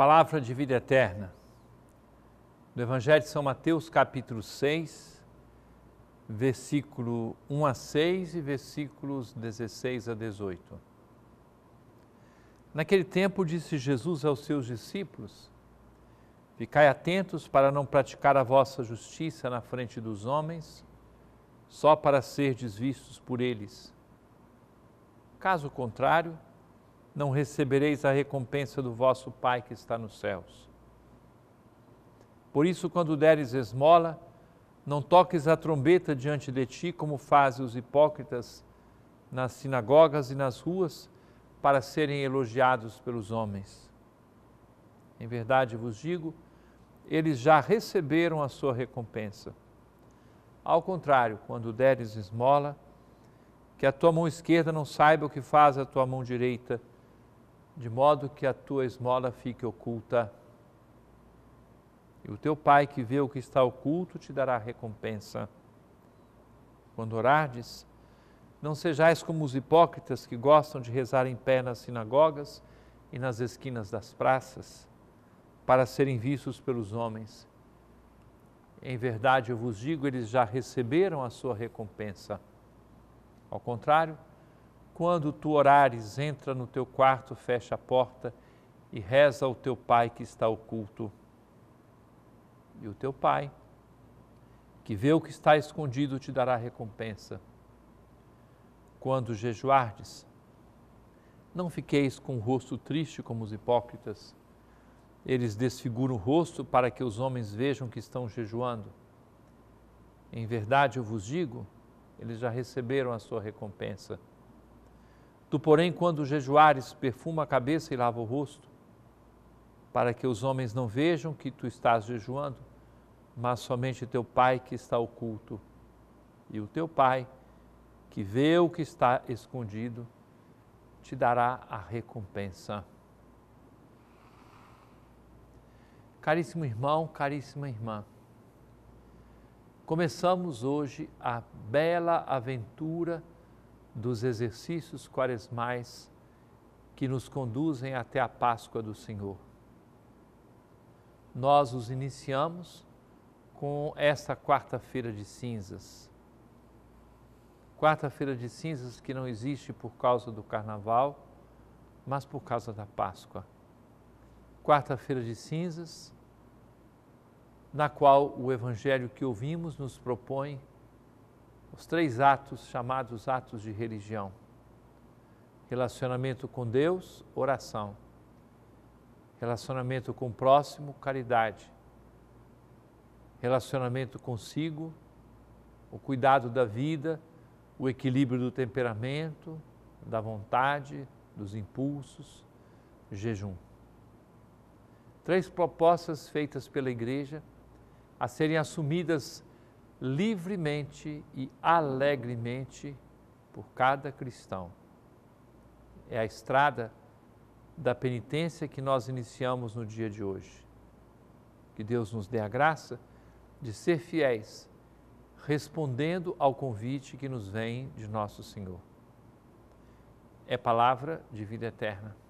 Palavra de vida eterna. Do Evangelho de São Mateus, capítulo 6, versículo 1 a 6 e versículos 16 a 18. Naquele tempo disse Jesus aos seus discípulos: Ficai atentos para não praticar a vossa justiça na frente dos homens, só para serdes vistos por eles. Caso contrário, não recebereis a recompensa do vosso Pai que está nos céus. Por isso, quando deres esmola, não toques a trombeta diante de ti, como fazem os hipócritas nas sinagogas e nas ruas, para serem elogiados pelos homens. Em verdade vos digo, eles já receberam a sua recompensa. Ao contrário, quando deres esmola, que a tua mão esquerda não saiba o que faz a tua mão direita, de modo que a tua esmola fique oculta. E o teu Pai que vê o que está oculto te dará recompensa. Quando orardes, não sejais como os hipócritas que gostam de rezar em pé nas sinagogas e nas esquinas das praças, para serem vistos pelos homens. Em verdade, eu vos digo, eles já receberam a sua recompensa. Ao contrário, quando tu orares, entra no teu quarto, fecha a porta e reza ao teu pai que está oculto. E o teu pai, que vê o que está escondido, te dará recompensa. Quando jejuardes, não fiqueis com o rosto triste como os hipócritas. Eles desfiguram o rosto para que os homens vejam que estão jejuando. Em verdade eu vos digo, eles já receberam a sua recompensa. Tu, porém, quando jejuares, perfuma a cabeça e lava o rosto, para que os homens não vejam que tu estás jejuando, mas somente teu Pai que está oculto. E o teu Pai, que vê o que está escondido, te dará a recompensa. Caríssimo irmão, caríssima irmã, começamos hoje a bela aventura dos exercícios quaresmais que nos conduzem até a Páscoa do Senhor. Nós os iniciamos com esta quarta-feira de cinzas. Quarta-feira de cinzas que não existe por causa do carnaval, mas por causa da Páscoa. Quarta-feira de cinzas, na qual o Evangelho que ouvimos nos propõe os três atos chamados atos de religião: relacionamento com Deus, oração, relacionamento com o próximo, caridade, relacionamento consigo, o cuidado da vida, o equilíbrio do temperamento, da vontade, dos impulsos, jejum. Três propostas feitas pela igreja a serem assumidas livremente e alegremente por cada cristão. É a estrada da penitência que nós iniciamos no dia de hoje. Que Deus nos dê a graça de ser fiéis, respondendo ao convite que nos vem de nosso Senhor. É palavra de vida eterna.